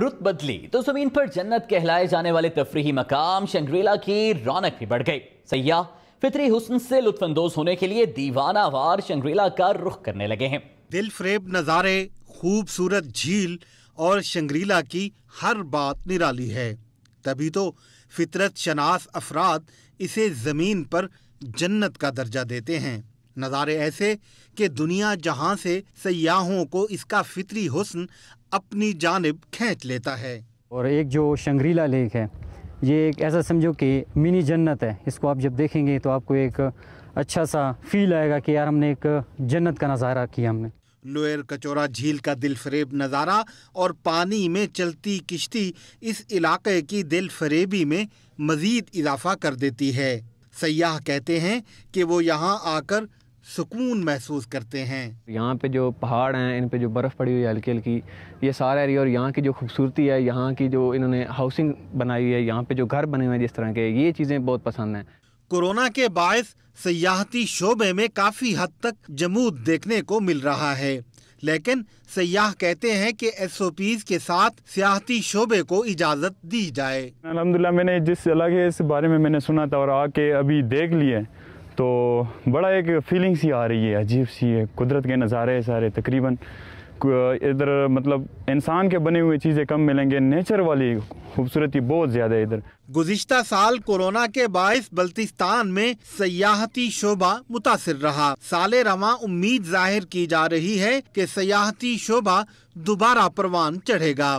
रुत बदली तो जमीन पर जन्नत कहलाए जाने वाले तफरी मकाम शंग्रेला की रौनक भी बढ़ गई सयाह फितरी हुसन से लुत्फानंदोज होने के लिए दीवाना वार शंग्रेला का रुख करने लगे हैं दिल फ्रेब नज़ारे खूबसूरत झील और शंग्रीला की हर बात निराली है तभी तो फितरत शनास अफराद इसे ज़मीन पर जन्नत का दर्जा देते हैं नज़ारे ऐसे कि दुनिया जहां से सयाहों को इसका फितरी हुसन अपनी जानब खींच लेता है और एक जो शंगरीला लेक है ये एक ऐसा समझो कि मिनी जन्नत है इसको आप जब देखेंगे तो आपको एक अच्छा सा फील आएगा कि यार हमने एक जन्नत का नज़ारा किया हमने लोअर कचोरा झील का दिलफरेब नज़ारा और पानी में चलती किश्ती इस इलाके की दिलफरेबी में मज़ीद इजाफा कर देती है सयाह कहते हैं कि वो यहाँ आकर सुकून महसूस करते हैं यहाँ पे जो पहाड़ हैं इन पे जो बर्फ़ पड़ी हुई है हल्की हल्की ये सारा एरिया और यहाँ की जो खूबसूरती है यहाँ की जो इन्होंने हाउसिंग बनाई है यहाँ पे जो घर बने हुए हैं जिस तरह के ये चीज़ें बहुत पसंद हैं कोरोना के बायस सियाहती शोबे में काफ़ी हद तक जमूद देखने को मिल रहा है लेकिन सयाह कहते हैं कि एसओपीज के साथ सियाहती शोबे को इजाज़त दी जाए अलहमदिल्ला मैंने जिस अलग के इस बारे में मैंने सुना था और आके अभी देख लिए तो बड़ा एक फीलिंग सी आ रही है अजीब सी है कुदरत के नज़ारे सारे तकरीबन इधर मतलब इंसान के बने हुए चीज़ें कम मिलेंगे नेचर वाली खूबसूरती बहुत ज़्यादा इधर गुजशत साल कोरोना के बायस बल्तिस्तान में सियाहती शोबा मुतासर रहा साल रवा उम्मीद जाहिर की जा रही है कि सयाहती शोभा दोबारा परवान चढ़ेगा